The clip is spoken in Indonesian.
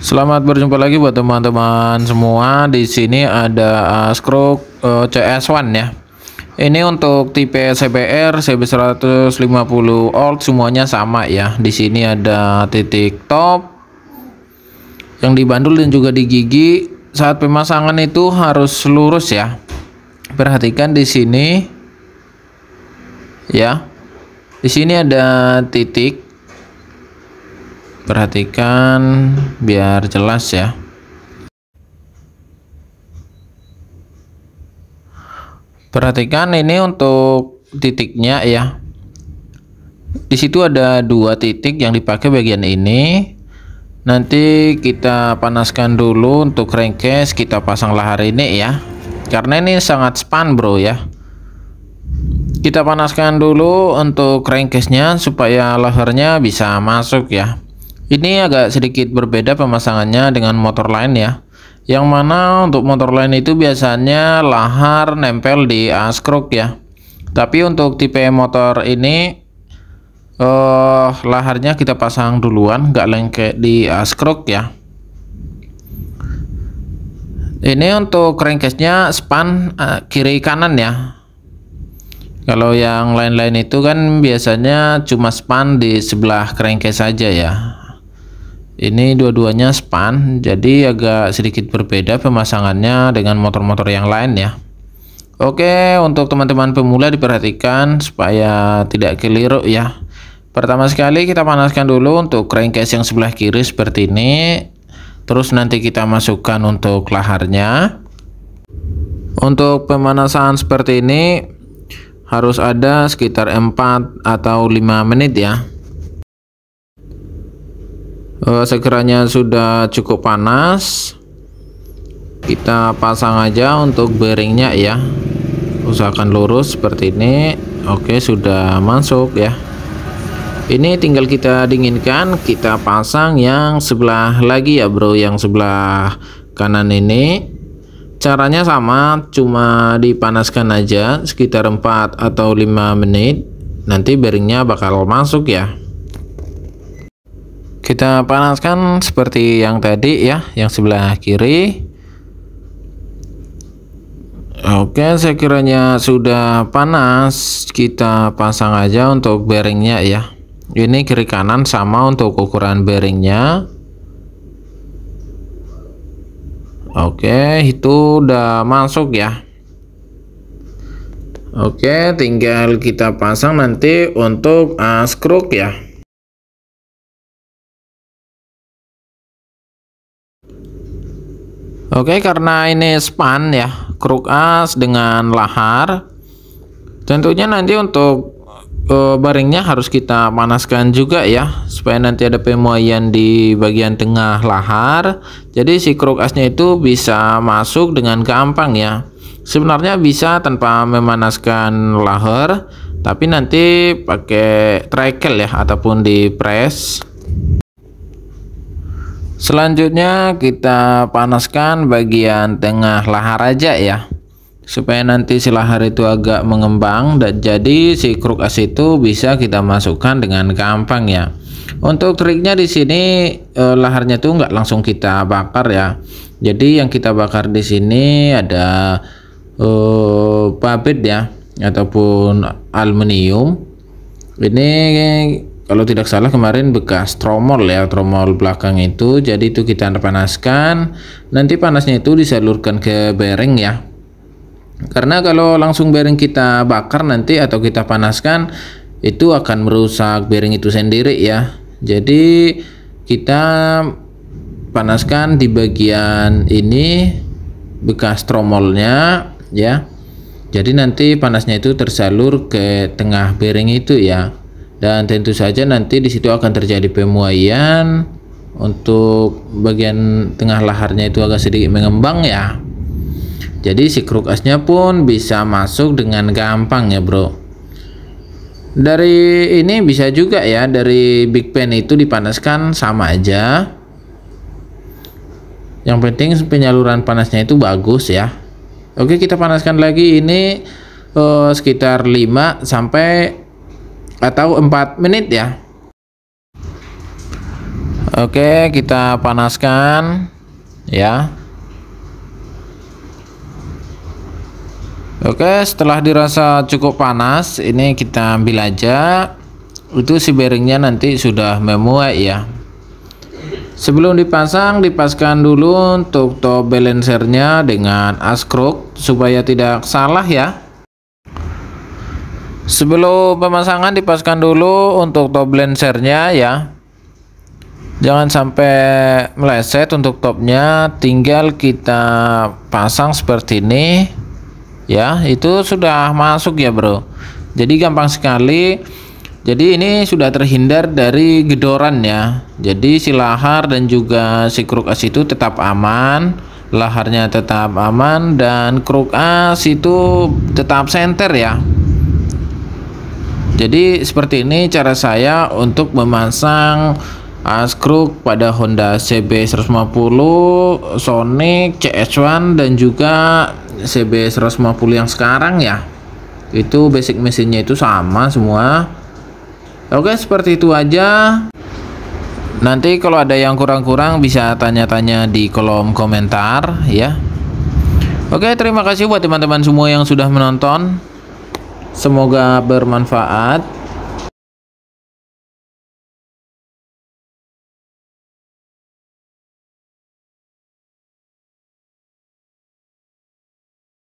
Selamat berjumpa lagi buat teman-teman semua. Di sini ada Askro uh, uh CS1 ya. Ini untuk tipe CBR CB150 old semuanya sama ya. Di sini ada titik top yang dibandul dan juga di gigi. Saat pemasangan itu harus lurus ya. Perhatikan di sini ya. Di sini ada titik perhatikan biar jelas ya perhatikan ini untuk titiknya ya di situ ada dua titik yang dipakai bagian ini nanti kita panaskan dulu untuk crankcase kita pasang lahar ini ya karena ini sangat span bro ya kita panaskan dulu untuk crankcase nya supaya lahernya bisa masuk ya ini agak sedikit berbeda pemasangannya dengan motor lain ya. Yang mana untuk motor lain itu biasanya lahar nempel di askruk ya. Tapi untuk tipe motor ini eh, laharnya kita pasang duluan, nggak lengket di askruk ya. Ini untuk crankcase-nya span eh, kiri kanan ya. Kalau yang lain-lain itu kan biasanya cuma span di sebelah crankcase saja ya ini dua-duanya span jadi agak sedikit berbeda pemasangannya dengan motor-motor yang lain ya Oke untuk teman-teman pemula diperhatikan supaya tidak keliru ya pertama sekali kita panaskan dulu untuk crankcase yang sebelah kiri seperti ini terus nanti kita masukkan untuk laharnya untuk pemanasan seperti ini harus ada sekitar 4 atau 5 menit ya uh, eh, segeranya sudah cukup panas kita pasang aja untuk bearingnya ya usahakan lurus seperti ini oke sudah masuk ya ini tinggal kita dinginkan kita pasang yang sebelah lagi ya bro yang sebelah kanan ini caranya sama cuma dipanaskan aja sekitar 4 atau 5 menit nanti bearingnya bakal masuk ya kita panaskan seperti yang tadi ya yang sebelah kiri Oke sekiranya sudah panas kita pasang aja untuk bearingnya ya ini kiri kanan sama untuk ukuran bearingnya Oke itu udah masuk ya Oke tinggal kita pasang nanti untuk uh, skruk ya Oke karena ini span ya kruk as dengan lahar tentunya nanti untuk e, baringnya harus kita panaskan juga ya supaya nanti ada pemuaian di bagian tengah lahar jadi si kruk asnya itu bisa masuk dengan gampang ya sebenarnya bisa tanpa memanaskan lahar tapi nanti pakai trekel ya ataupun di press selanjutnya kita panaskan bagian tengah lahar aja ya supaya nanti si lahar itu agak mengembang dan jadi si kruk es itu bisa kita masukkan dengan gampang ya untuk triknya di sini eh, laharnya tuh nggak langsung kita bakar ya jadi yang kita bakar di sini ada eh, pabit ya ataupun aluminium ini kalau tidak salah kemarin bekas tromol ya tromol belakang itu jadi itu kita panaskan nanti panasnya itu disalurkan ke bearing ya karena kalau langsung bearing kita bakar nanti atau kita panaskan itu akan merusak bearing itu sendiri ya jadi kita panaskan di bagian ini bekas tromolnya ya jadi nanti panasnya itu tersalur ke tengah bearing itu ya dan tentu saja nanti di situ akan terjadi pemuaian untuk bagian tengah laharnya itu agak sedikit mengembang ya jadi si kruk asnya pun bisa masuk dengan gampang ya bro dari ini bisa juga ya dari big pen itu dipanaskan sama aja yang penting penyaluran panasnya itu bagus ya Oke kita panaskan lagi ini eh, sekitar 5 sampai atau 4 menit ya Oke kita panaskan ya Oke setelah dirasa cukup panas ini kita ambil aja itu si bearingnya nanti sudah memuai ya sebelum dipasang dipaskan dulu untuk top balancernya dengan askruk supaya tidak salah ya Sebelum pemasangan dipaskan dulu untuk top lensernya ya. Jangan sampai meleset untuk topnya, tinggal kita pasang seperti ini. Ya, itu sudah masuk ya, Bro. Jadi gampang sekali. Jadi ini sudah terhindar dari gedoran ya. Jadi si lahar dan juga si kruk as itu tetap aman laharnya tetap aman dan kruk as itu tetap center ya jadi seperti ini cara saya untuk memasang Askruk uh, pada Honda CB150, Sonic, CS1 dan juga CB150 yang sekarang ya. Itu basic mesinnya itu sama semua. Oke, seperti itu aja. Nanti kalau ada yang kurang-kurang bisa tanya-tanya di kolom komentar ya. Oke, terima kasih buat teman-teman semua yang sudah menonton. Semoga bermanfaat.